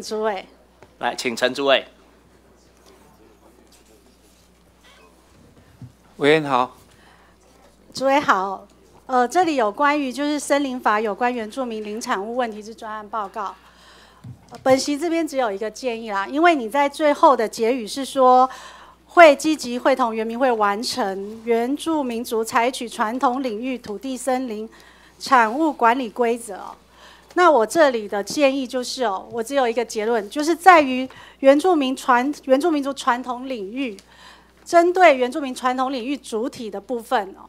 诸位，来，请陈诸位。委员好，诸位好。呃，这里有关于就是森林法有关原住民林产物问题之专案报告。本席这边只有一个建议啦，因为你在最后的结语是说会积极会同原民会完成原住民族采取传统领域土地森林产物管理规则。那我这里的建议就是哦，我只有一个结论，就是在于原住民传原住民族传统领域，针对原住民传统领域主体的部分哦，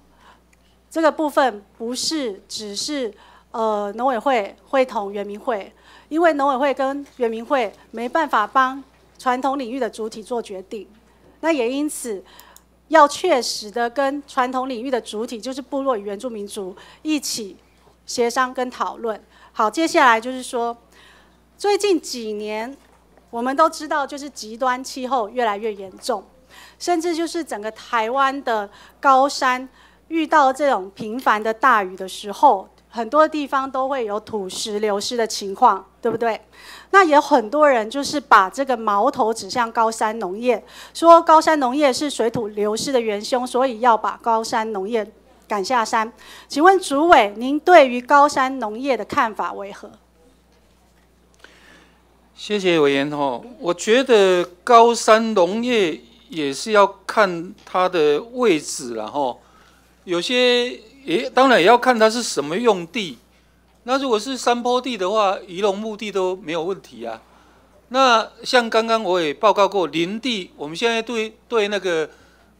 这个部分不是只是呃农委会会同原民会，因为农委会跟原民会没办法帮传统领域的主体做决定，那也因此要确实的跟传统领域的主体，就是部落与原住民族一起协商跟讨论。好，接下来就是说，最近几年，我们都知道就是极端气候越来越严重，甚至就是整个台湾的高山遇到这种频繁的大雨的时候，很多地方都会有土石流失的情况，对不对？那也有很多人就是把这个矛头指向高山农业，说高山农业是水土流失的元凶，所以要把高山农业。赶下山，请问主委，您对于高山农业的看法为何？谢谢委员吼，我觉得高山农业也是要看它的位置了吼，有些也当然也要看它是什么用地。那如果是山坡地的话，移农墓地都没有问题啊。那像刚刚我也报告过，林地我们现在对对那个。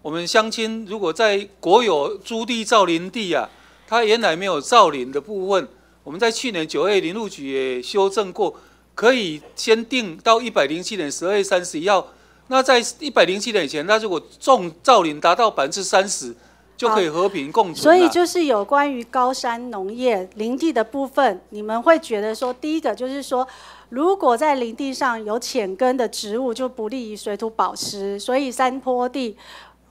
我们乡亲如果在国有租地造林地啊，它原来没有造林的部分，我们在去年九月零入局也修正过，可以先定到一百零七年十二月三十一号。那在一百零七年以前，那如果种造林达到百分之三十，就可以和平共存。所以就是有关于高山农业林地的部分，你们会觉得说，第一个就是说，如果在林地上有浅根的植物，就不利于水土保持，所以山坡地。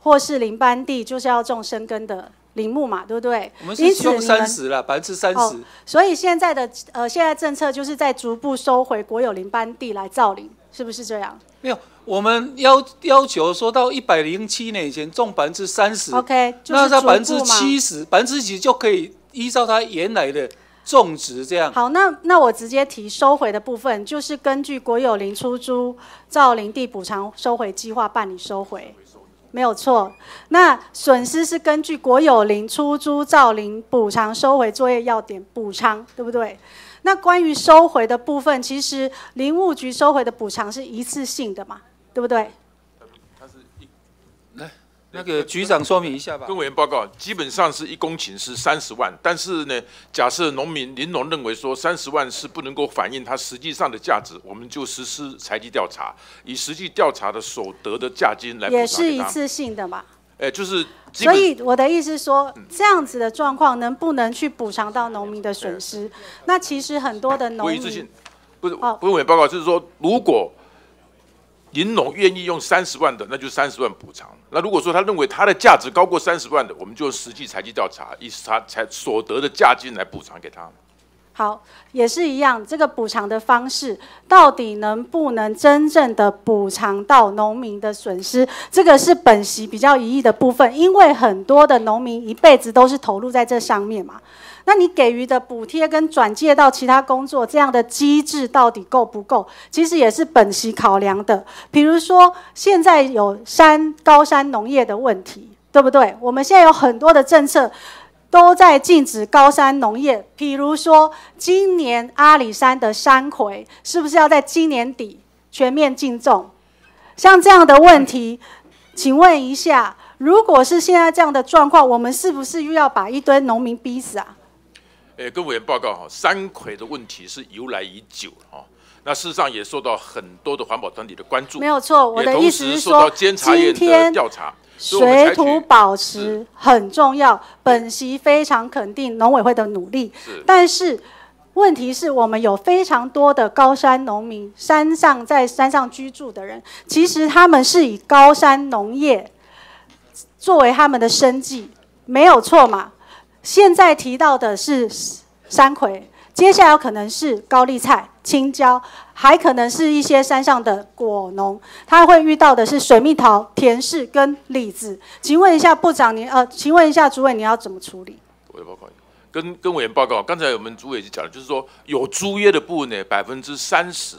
或是林班地就是要种生根的林木嘛，对不对？我们已经用三十了，百分之三十。所以现在的呃，现在政策就是在逐步收回国有林班地来造林，是不是这样？没有，我们要要求说到一百零七年以前种百分之三十，OK，那在百分之七十、百分之几就可以依照它原来的种植这样。好，那那我直接提收回的部分，就是根据国有林出租造林地补偿收回计划办理收回。没有错，那损失是根据国有林出租造林补偿收回作业要点补偿，对不对？那关于收回的部分，其实林务局收回的补偿是一次性的嘛，对不对？是一，那个局长说明一下吧。跟委员报告，基本上是一公顷是三十万，但是呢，假设农民林农认为说三十万是不能够反映它实际上的价值，我们就实施财计调查，以实际调查的所得的价金来也是一次性的嘛？诶，就是。所以我的意思说，这样子的状况能不能去补偿到农民的损失？那其实很多的农民。不是。不是委员报告，就是说如果。银龙愿意用三十万的，那就三十万补偿。那如果说他认为他的价值高过三十万的，我们就实际财计调查，以他才所得的价金来补偿给他。好，也是一样，这个补偿的方式到底能不能真正的补偿到农民的损失？这个是本息比较疑义的部分，因为很多的农民一辈子都是投入在这上面嘛。那你给予的补贴跟转介到其他工作这样的机制，到底够不够？其实也是本息考量的。比如说，现在有山高山农业的问题，对不对？我们现在有很多的政策。都在禁止高山农业，比如说今年阿里山的山葵，是不是要在今年底全面禁种？像这样的问题，请问一下，如果是现在这样的状况，我们是不是又要把一堆农民逼死啊？诶，各位委员报告哈，山葵的问题是由来已久哈。那事实上也受到很多的环保团体的关注。没有错，我的意思是说，今天。水土保持很重要，本席非常肯定农委会的努力。但是问题是我们有非常多的高山农民，山上在山上居住的人，其实他们是以高山农业作为他们的生计，没有错嘛。现在提到的是山葵。接下来可能是高丽菜、青椒，还可能是一些山上的果农，他会遇到的是水蜜桃、甜柿跟李子。请问一下部长，您呃，请问一下主委，你要怎么处理？我报告，跟跟委员报告，刚才我们主委已经讲了，就是说有租约的部呢，百分之三十。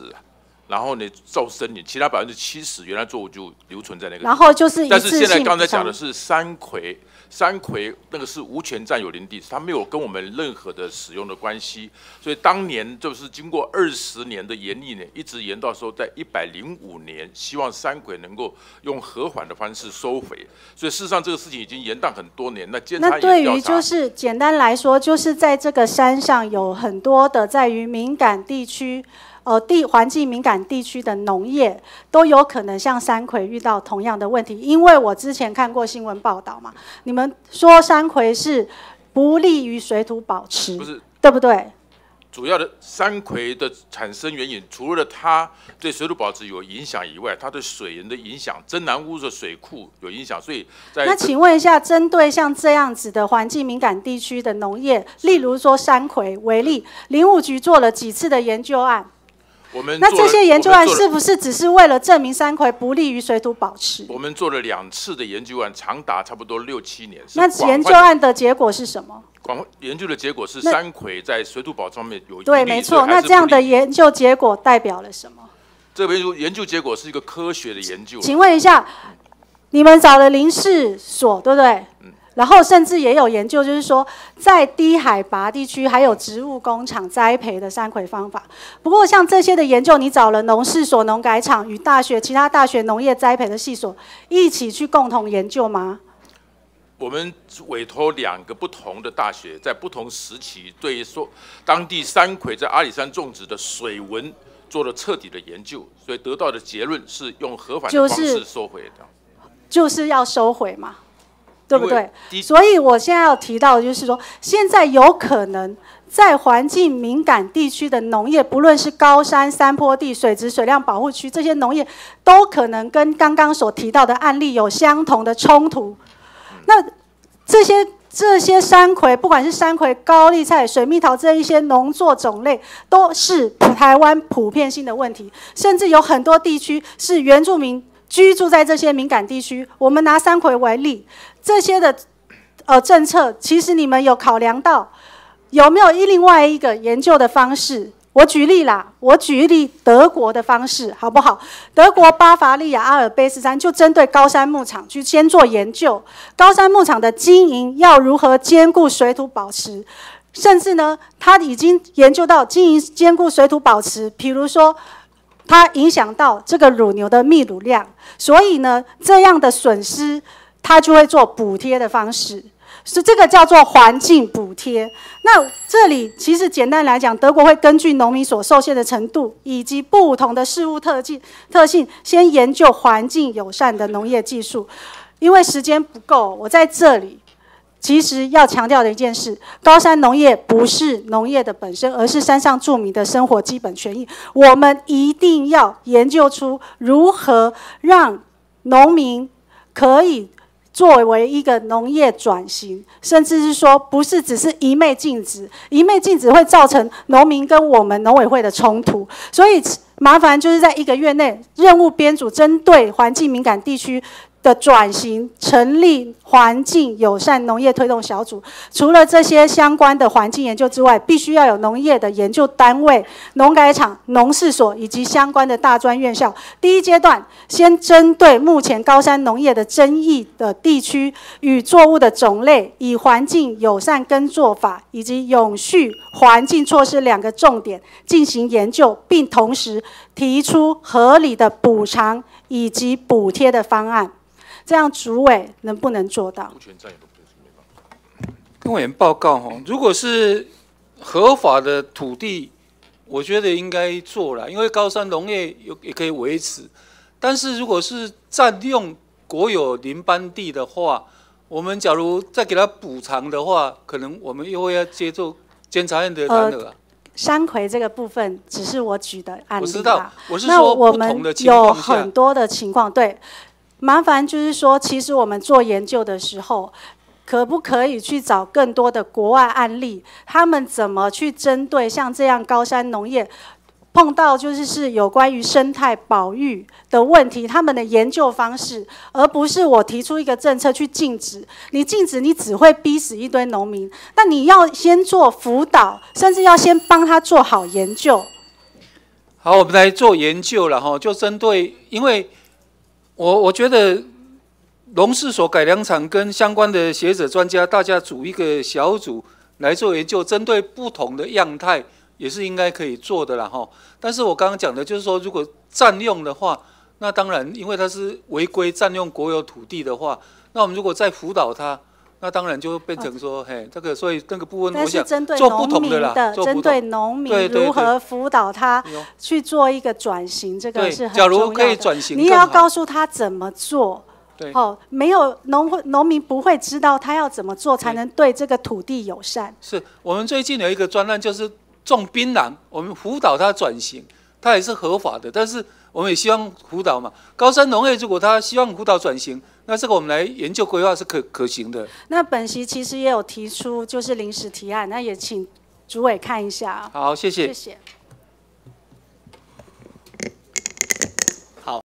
然后呢，造森林，其他百分之七十原来作物就留存在那个。然后就是，但是现在刚才讲的是山葵，山葵那个是无权占有林地，它没有跟我们任何的使用的关系，所以当年就是经过二十年的严厉呢，一直延到说在一百零五年，希望山葵能够用和缓的方式收回。所以事实上这个事情已经延宕很多年。那那对于就是简单来说，就是在这个山上有很多的在于敏感地区。呃，地环境敏感地区的农业都有可能像山葵遇到同样的问题，因为我之前看过新闻报道嘛。你们说山葵是不利于水土保持，不是对不对？主要的山葵的产生原因，除了它对水土保持有影响以外，它对水源的影响，真南屋的水库有影响，所以。那请问一下，针对像这样子的环境敏感地区的农业，例如说山葵为例，林务局做了几次的研究案。我们那这些研究案是不是只是为了证明三葵不利于水土保持？我们做了两次的研究案，长达差不多六七年。那研究案的结果是什么？广研究的结果是三葵在水土保方面有对，没错。那这样的研究结果代表了什么？这为如研究结果是一个科学的研究。请问一下，你们找了林氏所对不对？嗯。然后甚至也有研究，就是说在低海拔地区还有植物工厂栽培的山葵方法。不过像这些的研究，你找了农事所、农改场与大学其他大学农业栽培的系所一起去共同研究吗？我们委托两个不同的大学，在不同时期，对于说当地山葵在阿里山种植的水文做了彻底的研究，所以得到的结论是用合法的方式收回的，就是要收回嘛？对不对？所以我现在要提到的就是说，现在有可能在环境敏感地区的农业，不论是高山、山坡地、水质、水量保护区，这些农业都可能跟刚刚所提到的案例有相同的冲突。那这些这些山葵，不管是山葵、高丽菜、水蜜桃这一些农作种类，都是台湾普遍性的问题。甚至有很多地区是原住民。居住在这些敏感地区，我们拿三葵为例，这些的呃政策，其实你们有考量到有没有一另外一个研究的方式？我举例啦，我举例德国的方式好不好？德国巴伐利亚阿尔卑斯山就针对高山牧场去先做研究，高山牧场的经营要如何兼顾水土保持，甚至呢，他已经研究到经营兼顾水土保持，比如说。它影响到这个乳牛的泌乳量，所以呢，这样的损失它就会做补贴的方式，是这个叫做环境补贴。那这里其实简单来讲，德国会根据农民所受限的程度，以及不同的事物特性特性，先研究环境友善的农业技术。因为时间不够，我在这里。其实要强调的一件事，高山农业不是农业的本身，而是山上住民的生活基本权益。我们一定要研究出如何让农民可以作为一个农业转型，甚至是说不是只是一昧禁止，一昧禁止会造成农民跟我们农委会的冲突。所以麻烦就是在一个月内，任务编组针对环境敏感地区。的转型成立环境友善农业推动小组，除了这些相关的环境研究之外，必须要有农业的研究单位、农改场、农事所以及相关的大专院校。第一阶段，先针对目前高山农业的争议的地区与作物的种类，以环境友善耕作法以及永续环境措施两个重点进行研究，并同时提出合理的补偿以及补贴的方案。这样主委能不能做到？目前都不没办法。公务员报告哈，如果是合法的土地，我觉得应该做了，因为高山农业有也可以维持。但是如果是占用国有林班地的话，我们假如再给他补偿的话，可能我们又会要接受监察院的查核了。山葵这个部分只是我举的案例我知道，我是说那我们有很多的情况，对。麻烦就是说，其实我们做研究的时候，可不可以去找更多的国外案例？他们怎么去针对像这样高山农业碰到就是是有关于生态保育的问题？他们的研究方式，而不是我提出一个政策去禁止。你禁止，你只会逼死一堆农民。那你要先做辅导，甚至要先帮他做好研究。好，我们来做研究了哈，就针对因为。我我觉得农事所改良场跟相关的学者专家，大家组一个小组来做研究，针对不同的样态，也是应该可以做的啦，哈。但是我刚刚讲的就是说，如果占用的话，那当然，因为他是违规占用国有土地的话，那我们如果再辅导他。那当然就变成说，嘿，这个所以那个部分我想做不同的啦，针对农民如何辅导他去做一个转型，这个是很假如可以转型，你要告诉他怎么做。对，哦，没有农会农民不会知道他要怎么做才能对这个土地友善。是我们最近有一个专栏，就是种槟榔，我们辅导他转型。它也是合法的，但是我们也希望辅导嘛。高山农业如果它希望辅导转型，那这个我们来研究规划是可可行的。那本席其实也有提出，就是临时提案，那也请主委看一下。好，谢谢。谢谢。